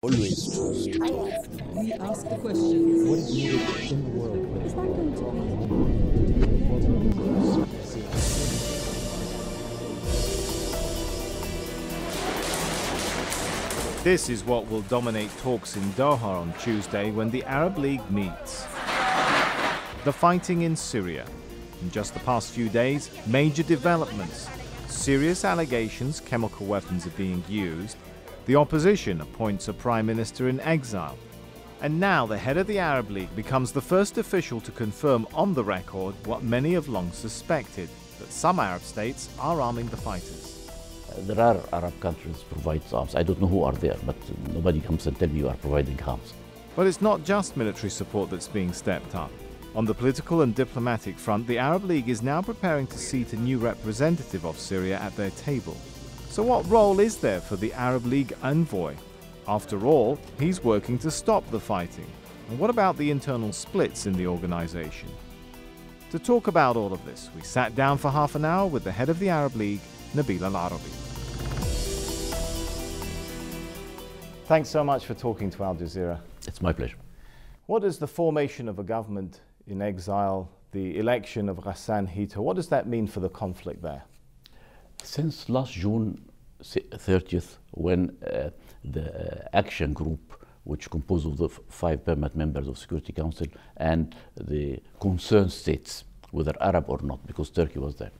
Always We ask the questions. What is needed in the world? This is what will dominate talks in Doha on Tuesday when the Arab League meets. The fighting in Syria. In just the past few days, major developments. Serious allegations chemical weapons are being used, the opposition appoints a prime minister in exile. And now the head of the Arab League becomes the first official to confirm on the record what many have long suspected, that some Arab states are arming the fighters. There are Arab countries provide arms. I don't know who are there, but nobody comes and tell me you are providing arms. But it's not just military support that's being stepped up. On the political and diplomatic front, the Arab League is now preparing to seat a new representative of Syria at their table. So, what role is there for the Arab League envoy? After all, he's working to stop the fighting. And what about the internal splits in the organization? To talk about all of this, we sat down for half an hour with the head of the Arab League, Nabil Al Arabi. Thanks so much for talking to Al Jazeera. It's my pleasure. What does the formation of a government in exile, the election of Hassan Hita, what does that mean for the conflict there? Since last June 30th, when uh, the uh, action group, which composed of the five permanent members of Security Council and the concerned states, whether Arab or not, because Turkey was there,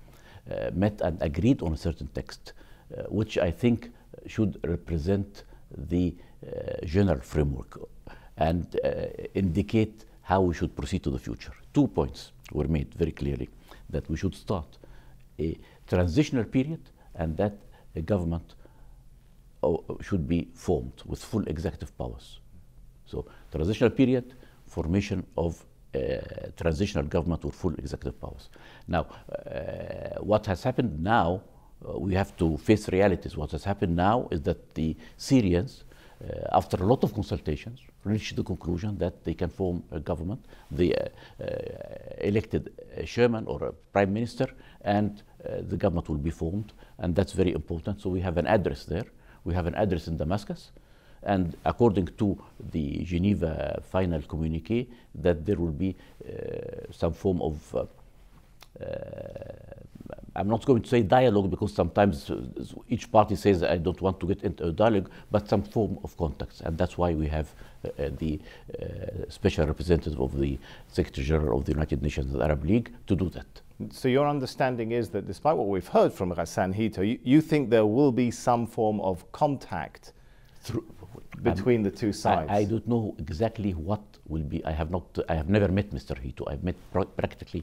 uh, met and agreed on a certain text, uh, which I think should represent the uh, general framework and uh, indicate how we should proceed to the future. Two points were made very clearly that we should start a transitional period and that a government oh, should be formed with full executive powers. So transitional period, formation of a transitional government with full executive powers. Now, uh, what has happened now, uh, we have to face realities. What has happened now is that the Syrians, uh, after a lot of consultations, reached the conclusion that they can form a government. They uh, uh, elected a chairman or a prime minister and the government will be formed, and that's very important. So we have an address there. We have an address in Damascus, and according to the Geneva final communique, that there will be uh, some form of uh, uh, I'm not going to say dialogue because sometimes each party says I don't want to get into a dialogue, but some form of contacts, and that's why we have uh, the uh, special representative of the Secretary General of the United Nations Arab League to do that. So your understanding is that despite what we've heard from Hassan Hito, you, you think there will be some form of contact Through, between um, the two sides. I, I, don't know exactly what will be. I have not. I have never met Mr. Hito. I've met pr practically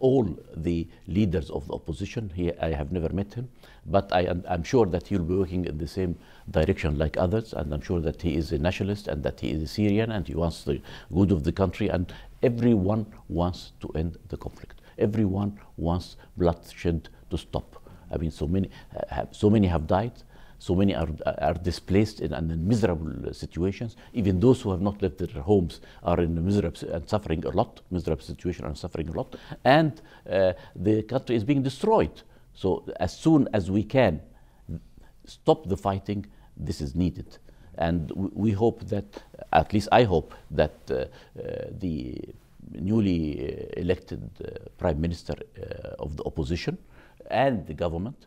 all the leaders of the opposition. He, I have never met him, but I am I'm sure that he'll be working in the same direction like others, and I'm sure that he is a nationalist and that he is a Syrian and he wants the good of the country, and everyone wants to end the conflict. Everyone wants bloodshed to stop. I mean, so many, uh, have, so many have died. So many are, are displaced in, in miserable situations. Even those who have not left their homes are in miserable and suffering a lot, miserable situation and suffering a lot. And uh, the country is being destroyed. So as soon as we can stop the fighting, this is needed. And we hope that, at least I hope, that uh, uh, the newly uh, elected uh, prime minister uh, of the opposition and the government.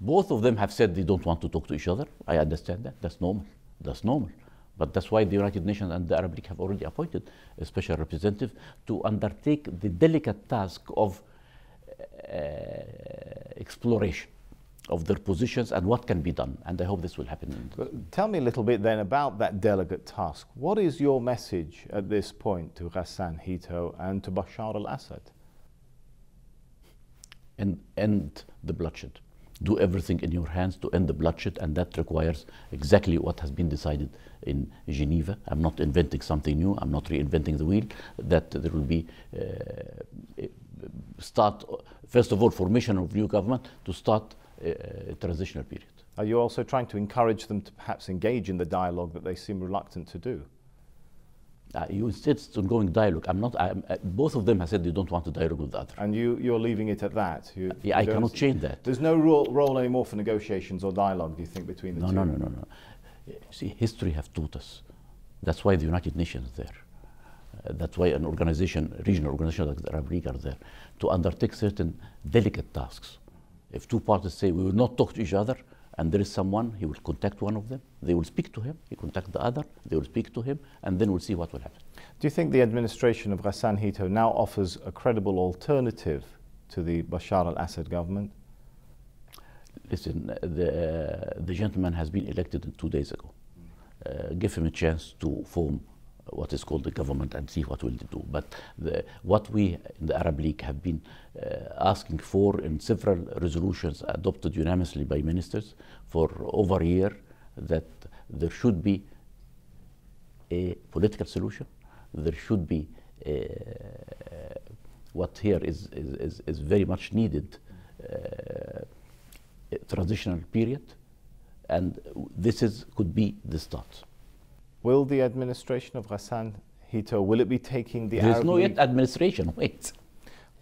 Both of them have said they don't want to talk to each other. I understand that. That's normal. That's normal. But that's why the United Nations and the Arab League have already appointed a special representative to undertake the delicate task of uh, exploration of their positions and what can be done. And I hope this will happen. But tell me a little bit then about that delegate task. What is your message at this point to Hassan Hito and to Bashar al-Assad? And end the bloodshed. Do everything in your hands to end the bloodshed, and that requires exactly what has been decided in Geneva. I'm not inventing something new. I'm not reinventing the wheel. That there will be uh, start first of all formation of new government to start a uh, uh, transitional period. Are you also trying to encourage them to perhaps engage in the dialogue that they seem reluctant to do? Uh, you insist on dialogue. I'm not. I'm, uh, both of them have said they don't want to dialogue with the other. And you, you're leaving it at that. You, uh, yeah, I cannot change that. There's no role, role, anymore for negotiations or dialogue. Do you think between the no, two? No, no, no, no. Uh, see, history have taught us. That's why the United Nations is there. that's why an organization, regional organization like the Arab League, are there to undertake certain delicate tasks if two parties say we will not talk to each other, and there is someone, he will contact one of them. They will speak to him. He contact the other. They will speak to him, and then we'll see what will happen. Do you think the administration of Hassan Hito now offers a credible alternative to the Bashar al-Assad government? Listen, the, uh, the gentleman has been elected two days ago. Uh, give him a chance to form what is called the government and see what will they do. But the, what we in the Arab League have been uh, asking for in several resolutions adopted unanimously by ministers for over a year that there should be a political solution, there should be a, uh, what here is, is, is, very much needed uh, transitional period, and this is, could be the start. Will the administration of Hassan Hito, will it be taking the There's Arab no yet administration, wait.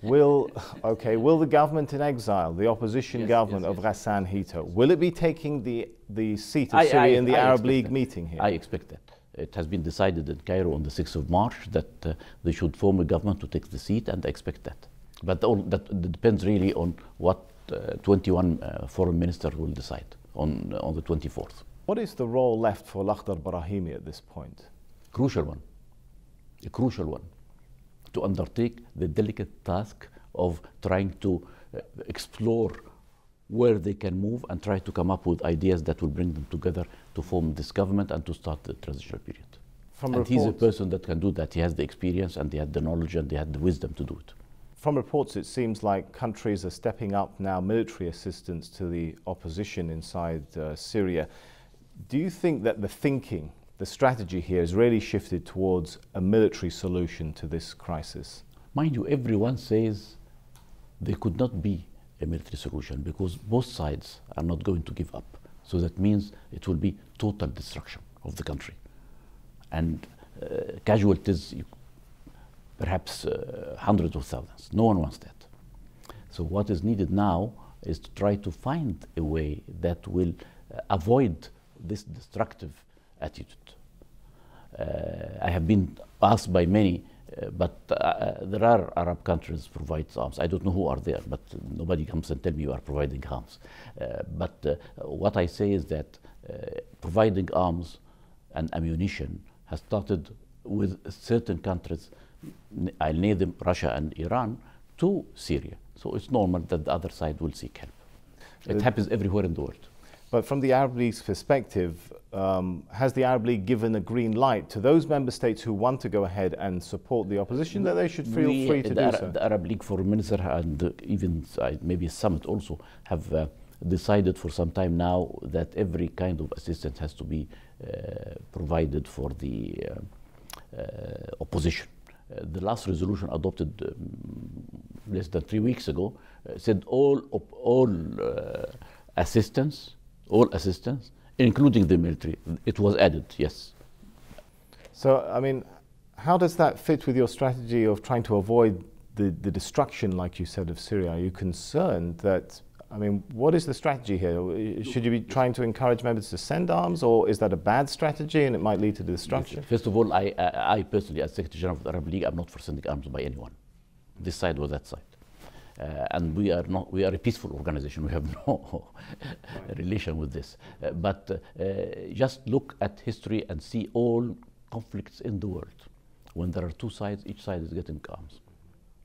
Will, okay, will the government in exile, the opposition yes, government yes, yes. of Hassan Hito, will it be taking the, the seat of I, Syria I, in the I Arab League that. meeting here? I expect that. It has been decided in Cairo on the 6th of March that uh, they should form a government to take the seat and I expect that. But all, that depends really on what uh, 21 uh, foreign minister will decide on, on the 24th. What is the role left for Lakhdar Brahimi at this point? Crucial one. A crucial one. To undertake the delicate task of trying to uh, explore where they can move and try to come up with ideas that will bring them together to form this government and to start the transitional period. From and he's a person that can do that. He has the experience and he had the knowledge and he had the wisdom to do it. From reports, it seems like countries are stepping up now military assistance to the opposition inside uh, Syria. Do you think that the thinking, the strategy here has really shifted towards a military solution to this crisis? Mind you, everyone says there could not be a military solution because both sides are not going to give up. So that means it will be total destruction of the country. And uh, casualties, perhaps uh, hundreds of thousands. No one wants that. So what is needed now is to try to find a way that will uh, avoid this destructive attitude. Uh, I have been asked by many, uh, but uh, there are Arab countries provide arms. I don't know who are there, but nobody comes and tell me you are providing arms. but what I say is that providing arms and ammunition has started with certain countries, I'll name them Russia and Iran, to Syria. So it's normal that the other side will seek help. It happens everywhere in the world. But from the Arab League's perspective, um, has the Arab League given a green light to those member states who want to go ahead and support the opposition that they should feel we, free to do so? The Arab League foreign minister and even uh, maybe summit also have uh, decided for some time now that every kind of assistance has to be uh, provided for the uh, opposition. the last resolution adopted um, less than three weeks ago said all all assistance all assistance, including the military. It was added, yes. So, I mean, how does that fit with your strategy of trying to avoid the, the destruction, like you said, of Syria? Are you concerned that, I mean, what is the strategy here? Should you be trying to encourage members to send arms, or is that a bad strategy and it might lead to destruction? First of all, I, I, personally, as Secretary General of the Arab League, I'm not for sending arms by anyone. This side or that side. Uh, and we are not we are a peaceful organization we have no relation with this uh, but uh, uh, just look at history and see all conflicts in the world when there are two sides each side is getting arms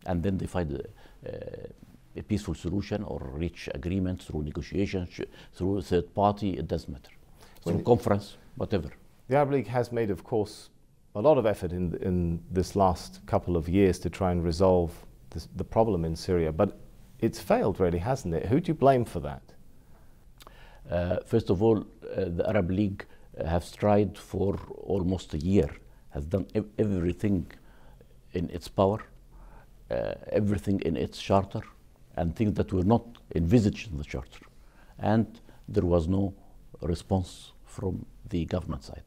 and then they find a, uh, a peaceful solution or reach agreement through negotiation through third party it doesn't matter when through conference whatever the arab league has made of course a lot of effort in, in this last couple of years to try and resolve this, the problem in Syria. But it's failed, really, hasn't it? Who do you blame for that? Uh, first of all, uh, the Arab League have tried for almost a year, has done ev everything in its power, uh, everything in its charter, and things that were not envisaged in the charter. And there was no response from the government side.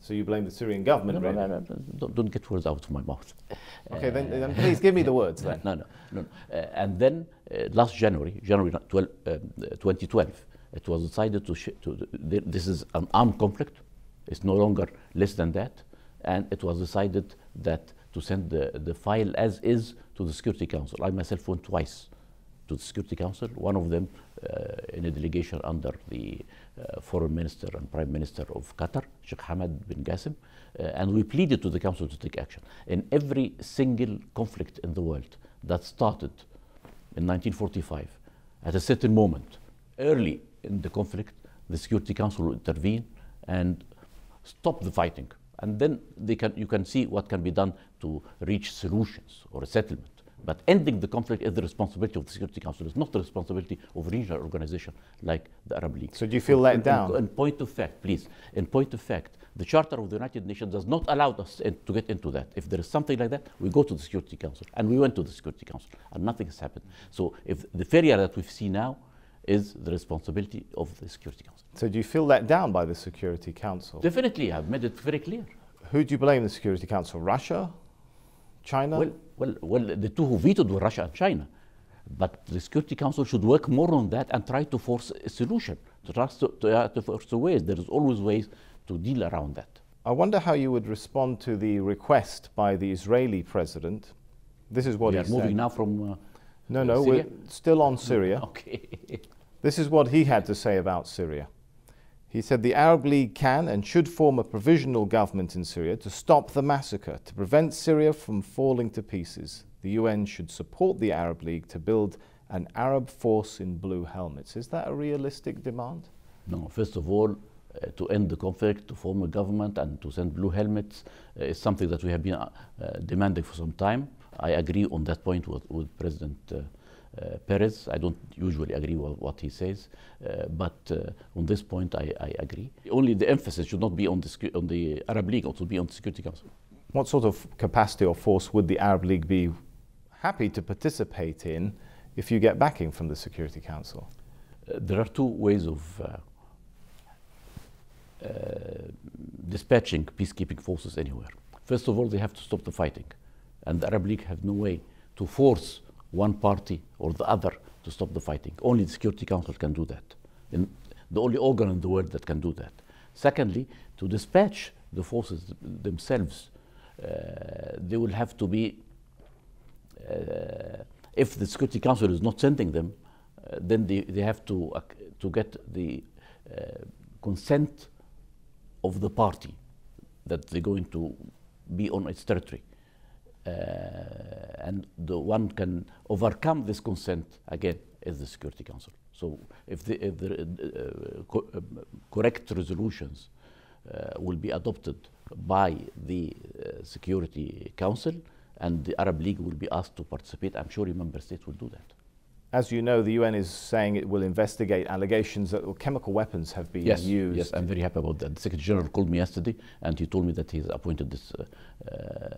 So you blame the Syrian government, no, no, No, don't, don't, get words out of my mouth. Okay, uh, then, then, please give me the words then. No, no, no. Uh, and then uh, last January, January um, uh, 12, 2012, it was decided to, to, this is an armed conflict. It's no longer less than that. And it was decided that to send the, the file as is to the Security Council. I myself went twice to the Security Council, one of them uh, in a delegation under the uh, Foreign Minister and Prime Minister of Qatar, Sheikh Hamad bin Qasim, uh, and we pleaded to the Council to take action. In every single conflict in the world that started in 1945, at a certain moment, early in the conflict, the Security Council will intervene and stop the fighting. And then can, you can see what can be done to reach solutions or a settlement. But ending the conflict is the responsibility of the Security Council. It's not the responsibility of regional organization like the Arab League. So do you feel let in, down? In, in point of fact, please, in point of fact, the Charter of the United Nations does not allow us in, to get into that. If there is something like that, we go to the Security Council. And we went to the Security Council, and nothing has happened. So if the failure that we see now is the responsibility of the Security Council. So do you feel let down by the Security Council? Definitely, I've made it very clear. Who do you blame the Security Council? Russia? China? Well, well, well, the two who vetoed were Russia and China. But the Security Council should work more on that and try to force a solution, to try to, to, uh, to force a ways. There is always ways to deal around that. I wonder how you would respond to the request by the Israeli president. This is what we he are said. moving now from. Uh, no, no, Syria? we're still on Syria. okay. This is what he had to say about Syria. He said the Arab League can and should form a provisional government in Syria to stop the massacre, to prevent Syria from falling to pieces. The UN should support the Arab League to build an Arab force in blue helmets. Is that a realistic demand? No, first of all, uh, to end the conflict, to form a government, and to send blue helmets uh, is something that we have been uh, demanding for some time. I agree on that point with, with President uh, uh, Perez. I don't usually agree with what he says, uh, but uh, on this point I, I, agree. Only the emphasis should not be on the, on the Arab League, it should be on the Security Council. What sort of capacity or force would the Arab League be happy to participate in if you get backing from the Security Council? there are two ways of uh, dispatching peacekeeping forces anywhere. First of all, they have to stop the fighting. And the Arab League have no way to force one party or the other to stop the fighting. Only the Security Council can do that. In the only organ in the world that can do that. Secondly, to dispatch the forces themselves, uh, they will have to be, uh, if the Security Council is not sending them, uh, then they, they have to, uh, to get the uh, consent of the party that they're going to be on its territory. Uh, and the one can overcome this consent again is the Security Council. So if the, if the uh, uh, co um, correct resolutions will be adopted by the Security Council, and the Arab League will be asked to participate. I'm sure member states will do that. As you know, the UN is saying it will investigate allegations that chemical weapons have been yes, used. Yes, I'm very happy about that. The Secretary General called me yesterday and he told me that he's appointed this uh,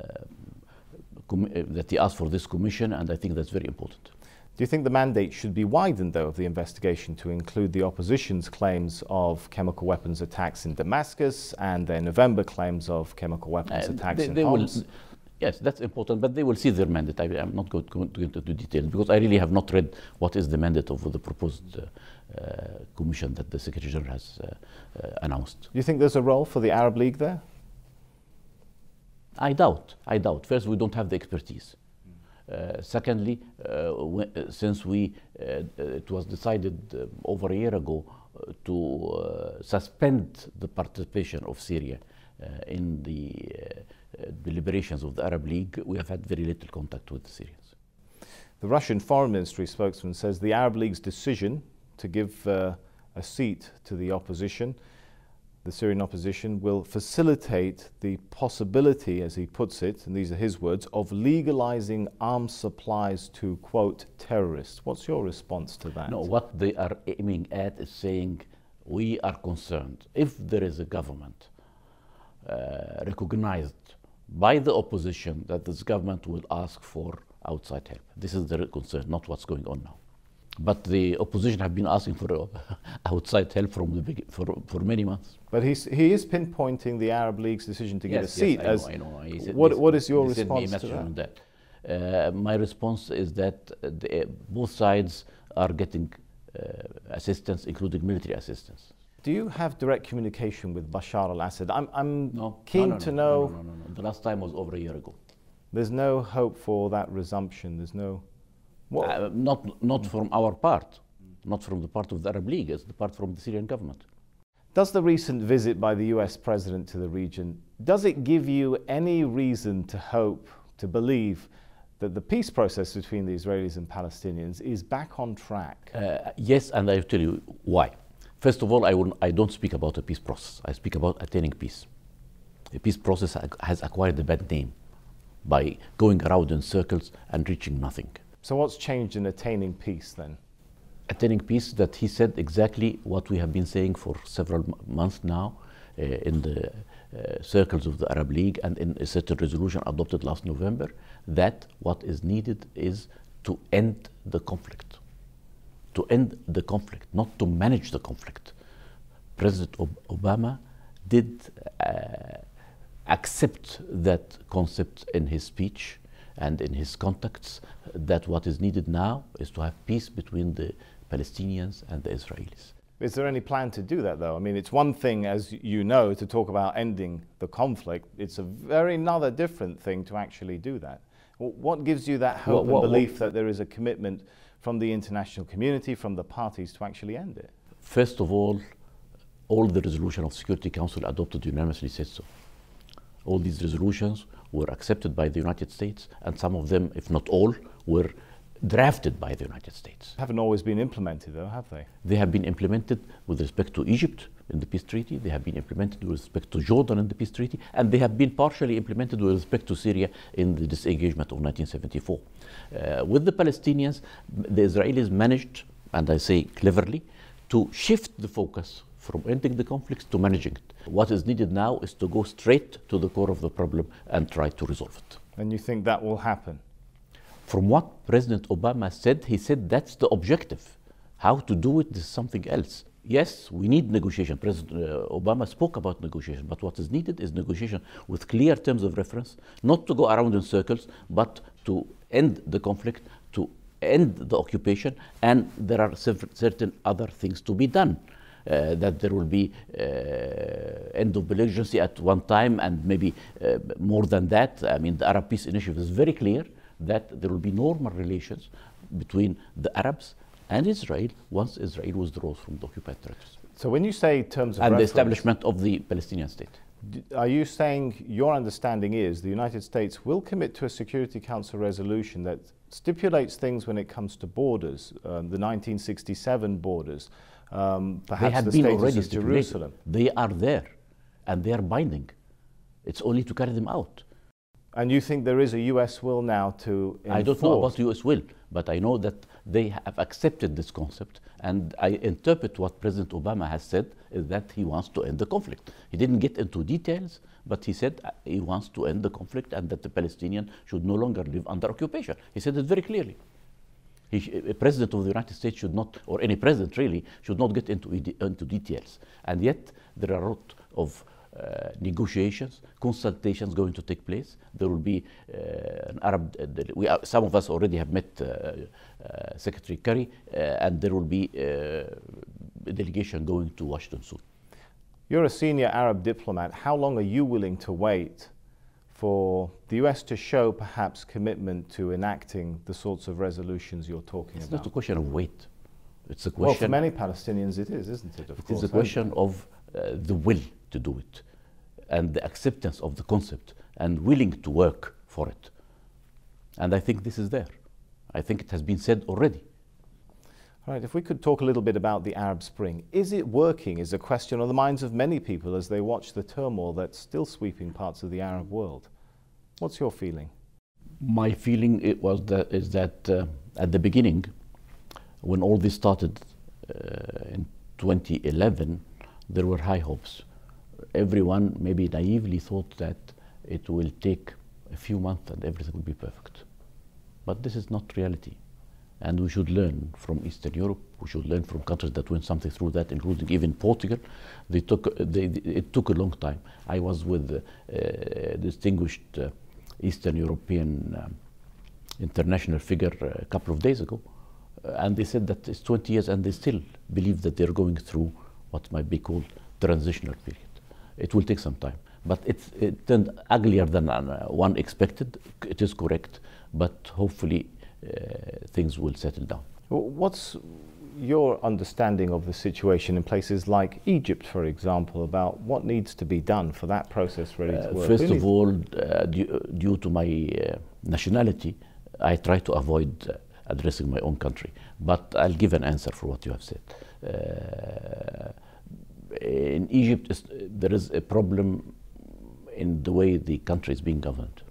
uh, that he asked for this commission, and I think that's very important. Do you think the mandate should be widened, though, of the investigation to include the opposition's claims of chemical weapons attacks in Damascus and their November claims of chemical weapons uh, attacks they, in Homs? yes, that's important, but they will see their mandate. I, am not going to go into detail because I really have not read what is the mandate of the proposed uh, uh, commission that the Secretary General has uh, uh, announced. Do you think there's a role for the Arab League there? I doubt. I doubt. First, we don't have the expertise. Uh, secondly, uh, since we uh, uh, it was decided over a year ago to suspend the participation of Syria in the deliberations of the Arab League, we have had very little contact with the Syrians. The Russian Foreign Ministry spokesman says the Arab League's decision to give uh, a seat to the opposition the Syrian opposition will facilitate the possibility, as he puts it, and these are his words, of legalizing arms supplies to, quote, terrorists. What's your response to that? No, what they are aiming at is saying we are concerned if there is a government uh, recognized by the opposition that this government will ask for outside help. This is their concern, not what's going on now. But the opposition have been asking for uh, outside help from the, for, for many months. But he's, he is pinpointing the Arab League's decision to yes, get a yes, seat. I as know, I know. He said, what, what is your response to that? that. Uh, my response is that uh, the, uh, both sides are getting uh, assistance, including military assistance. Do you have direct communication with Bashar al-Assad? I'm, I'm no, keen no, no, to know. The last time was over a year ago. There's no hope for that resumption. There's no. Well, uh, not, not from our part, not from the part of the Arab League, it's the part from the Syrian government. Does the recent visit by the US president to the region, does it give you any reason to hope, to believe that the peace process between the Israelis and Palestinians is back on track? Uh, yes, and I'll tell you why. First of all, I, will, I don't speak about a peace process. I speak about attaining peace. The peace process has acquired a bad name by going around in circles and reaching nothing. So, what's changed in attaining peace then? Attaining peace that he said exactly what we have been saying for several months now uh, in the uh, circles of the Arab League and in a certain resolution adopted last November that what is needed is to end the conflict. To end the conflict, not to manage the conflict. President Ob Obama did uh, accept that concept in his speech and in his contacts that what is needed now is to have peace between the Palestinians and the Israelis. Is there any plan to do that, though? I mean, it's one thing, as you know, to talk about ending the conflict. It's a very another different thing to actually do that. What gives you that hope what, what, and belief what, that there is a commitment from the international community, from the parties, to actually end it? First of all, all the resolution of Security Council adopted unanimously says so all these resolutions were accepted by the United States, and some of them, if not all, were drafted by the United States. Haven't always been implemented, though, have they? They have been implemented with respect to Egypt in the peace treaty, they have been implemented with respect to Jordan in the peace treaty, and they have been partially implemented with respect to Syria in the disengagement of 1974. Uh, with the Palestinians, the Israelis managed, and I say cleverly, to shift the focus from ending the conflicts to managing it. What is needed now is to go straight to the core of the problem and try to resolve it. And you think that will happen? From what President Obama said, he said that's the objective. How to do it is something else. Yes, we need negotiation. President uh, Obama spoke about negotiation, but what is needed is negotiation with clear terms of reference, not to go around in circles, but to end the conflict, to end the occupation, and there are certain other things to be done. Uh, that there will be uh, end of belligerency at one time and maybe uh, more than that. I mean, the Arab Peace Initiative is very clear that there will be normal relations between the Arabs and Israel once Israel withdraws from the occupied territories. So when you say terms of and the establishment of the Palestinian state. Are you saying your understanding is the United States will commit to a Security Council resolution that stipulates things when it comes to borders, um, the 1967 borders, um, perhaps they have the been already Jerusalem. They are there, and they are binding. It's only to carry them out. And you think there is a U.S. will now to? Enforce. I don't know about U.S. will, but I know that they have accepted this concept. And I interpret what President Obama has said is that he wants to end the conflict. He didn't get into details, but he said uh, he wants to end the conflict and that the Palestinians should no longer live under occupation. He said it very clearly. He, a president of the United States should not, or any president really, should not get into, into details. And yet, there are a lot of uh, negotiations, consultations going to take place. There will be uh, an Arab. Uh, we are, some of us already have met uh, uh, Secretary Kerry, uh, and there will be a delegation going to Washington soon. You're a senior Arab diplomat. How long are you willing to wait for the US to show perhaps commitment to enacting the sorts of resolutions you're talking it's about? It's not a question of weight. It's a question. Well, for many Palestinians, it is, isn't it? Of it course, is a question of uh, the will to do it and the acceptance of the concept and willing to work for it. And I think this is there. I think it has been said already. Right, if we could talk a little bit about the Arab Spring. Is it working is a question on the minds of many people as they watch the turmoil that's still sweeping parts of the Arab world. What's your feeling? My feeling it was that, is that uh, at the beginning, when all this started uh, in 2011, there were high hopes. Everyone maybe naively thought that it will take a few months and everything will be perfect. But this is not reality. And we should learn from Eastern Europe. We should learn from countries that went something through that, including even Portugal. They took, they, it took a long time. I was with uh, distinguished uh, Eastern European um, international figure uh, a couple of days ago, uh, and they said that it's 20 years and they still believe that they're going through what might be called transitional period. It will take some time, but it's, it turned uglier than one expected. It is correct, but hopefully uh, things will settle down. What's your understanding of the situation in places like Egypt, for example, about what needs to be done for that process really to uh, work? first of all, uh, due, due, to my uh, nationality, I try to avoid uh, addressing my own country. But I'll give an answer for what you have said. in Egypt, there is a problem in the way the country is being governed.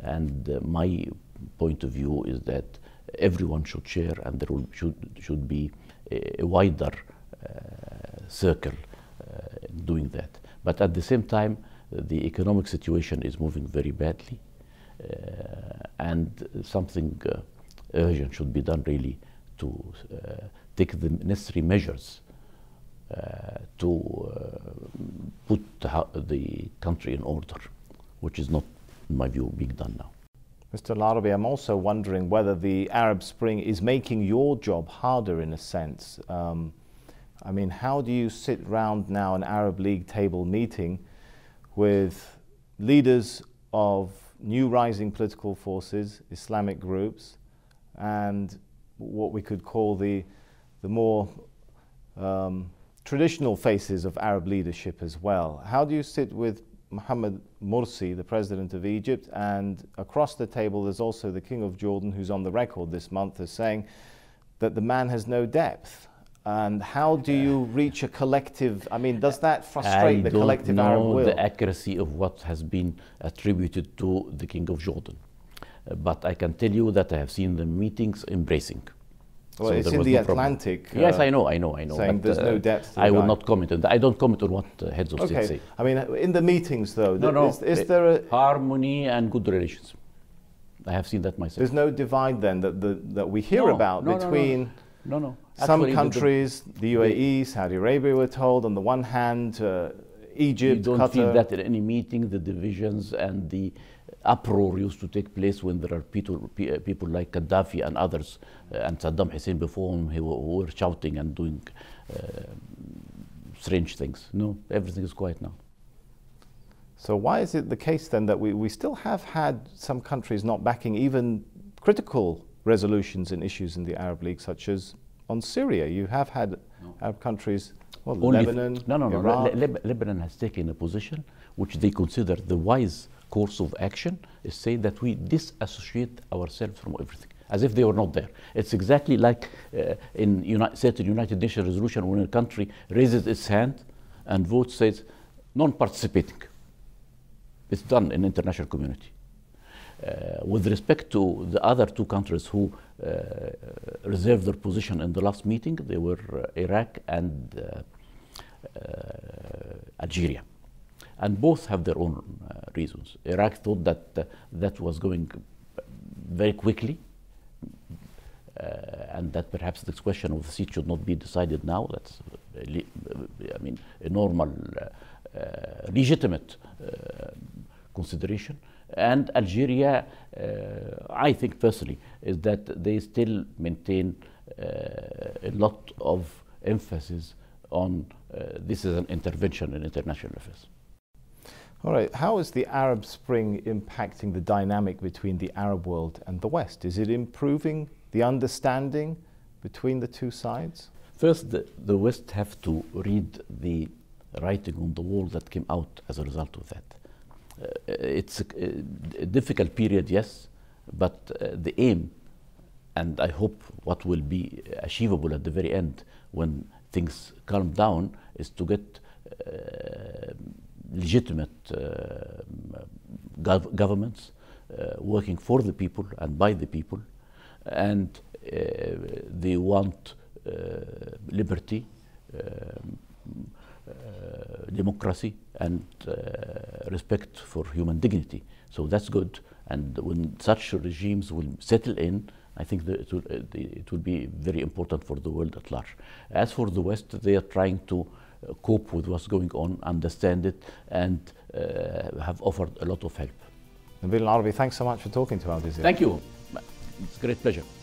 And my point of view is that everyone should share and there should, should be a, wider uh, circle uh, doing that. But at the same time, the economic situation is moving very badly uh, and something uh, urgent should be done really to take the necessary measures uh, to uh, put the country in order, which is not, in my view, being done now. Mr. Larabi, I'm also wondering whether the Arab Spring is making your job harder in a sense. Um, I mean, how do you sit round now an Arab League table meeting with leaders of new rising political forces, Islamic groups, and what we could call the, the more um, traditional faces of Arab leadership as well? How do you sit with Mohamed Morsi, the president of Egypt, and across the table there's also the king of Jordan, who's on the record this month as saying that the man has no depth. And how do you reach a collective? I mean, does that frustrate I the collective Arab will? I don't know the accuracy of what has been attributed to the king of Jordan, uh, but I can tell you that I have seen the meetings embracing. Well, so it's in the no Atlantic. Uh, yes, I know, I know, I know. Saying but, there's uh, no depth. I will not comment on that. I don't comment on what uh, heads of okay. state say. I mean, uh, in the meetings, though, no, no. Is, is there a harmony and good relations? I have seen that myself. There's no divide then that the, that we hear no, about no, between. No, no. Some countries, the UAE, Saudi Arabia, we're told, on the one hand, uh, Egypt, You don't Qatar. feel that in any meeting, the divisions and the uproar used to take place when there are people, uh, people like Gaddafi and others uh, and Saddam Hussein before him who were shouting and doing uh, strange things. No, everything is quiet now. So why is it the case then that we, we still have had some countries not backing even critical resolutions and issues in the Arab League, such as on Syria? You have had no. Arab countries well, Only Lebanon, no, no, Iraq. no. Le Le Lebanon has taken a position which they consider the wise course of action is saying that we disassociate ourselves from everything as if they were not there. It's exactly like uh, in United, certain United Nations resolution when a country raises its hand and votes says non-participating. It's done in international community. Uh, with respect to the other two countries who uh, reserved their position in the last meeting, they were uh, Iraq and uh, uh, Algeria. And both have their own uh, reasons. Iraq thought that uh, that was going very quickly, uh, and that perhaps this question of the seat should not be decided now. That's, uh, uh, I mean, a normal, legitimate consideration. And Algeria, I think personally, is that they still maintain a lot of emphasis on uh, this is an intervention in international affairs. All right, how is the Arab Spring impacting the dynamic between the Arab world and the West? Is it improving the understanding between the two sides? First, the, the West have to read the writing on the wall that came out as a result of that. Uh, it's a, a, difficult period, yes, but uh, the aim, and I hope what will be achievable at the very end when things calm down, is to get uh, legitimate uh, gov governments uh, working for the people and by the people, and uh, they want liberty, um, democracy, and respect for human dignity. So that's good. And when such regimes will settle in, I think it will, it, will, be very important for the world at large. As for the West, they are trying to cope with what's going on, understand it, and uh, have offered a lot of help. Nabil Al-Arabi, thanks so much for talking to Al Jazeera. Thank you. It's a great pleasure.